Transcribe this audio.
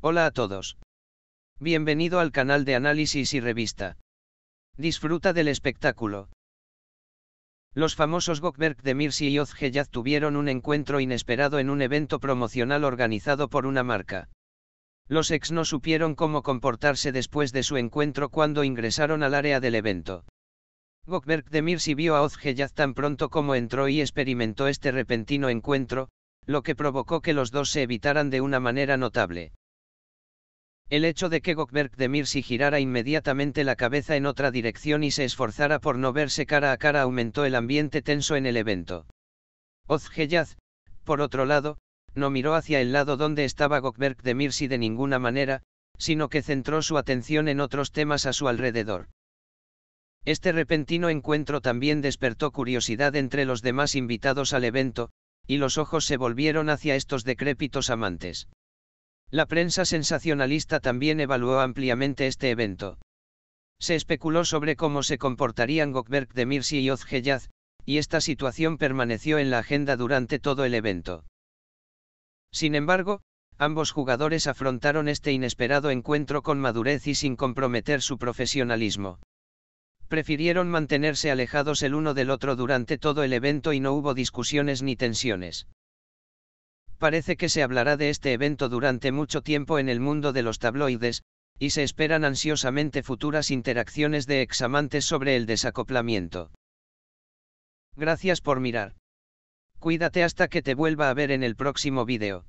Hola a todos. Bienvenido al canal de análisis y revista. Disfruta del espectáculo. Los famosos Gokberg de Mirsi y Ozgeyaz tuvieron un encuentro inesperado en un evento promocional organizado por una marca. Los ex no supieron cómo comportarse después de su encuentro cuando ingresaron al área del evento. Gokmerk de Mirsi vio a Ozgeyaz tan pronto como entró y experimentó este repentino encuentro, lo que provocó que los dos se evitaran de una manera notable. El hecho de que Gokberg de Mirsi girara inmediatamente la cabeza en otra dirección y se esforzara por no verse cara a cara aumentó el ambiente tenso en el evento. Ozgeyaz, por otro lado, no miró hacia el lado donde estaba Gokberg de Mirsi de ninguna manera, sino que centró su atención en otros temas a su alrededor. Este repentino encuentro también despertó curiosidad entre los demás invitados al evento, y los ojos se volvieron hacia estos decrépitos amantes. La prensa sensacionalista también evaluó ampliamente este evento. Se especuló sobre cómo se comportarían Gokberg de Mirsi y Ozgeyaz, y esta situación permaneció en la agenda durante todo el evento. Sin embargo, ambos jugadores afrontaron este inesperado encuentro con madurez y sin comprometer su profesionalismo. Prefirieron mantenerse alejados el uno del otro durante todo el evento y no hubo discusiones ni tensiones. Parece que se hablará de este evento durante mucho tiempo en el mundo de los tabloides, y se esperan ansiosamente futuras interacciones de examantes sobre el desacoplamiento. Gracias por mirar. Cuídate hasta que te vuelva a ver en el próximo vídeo.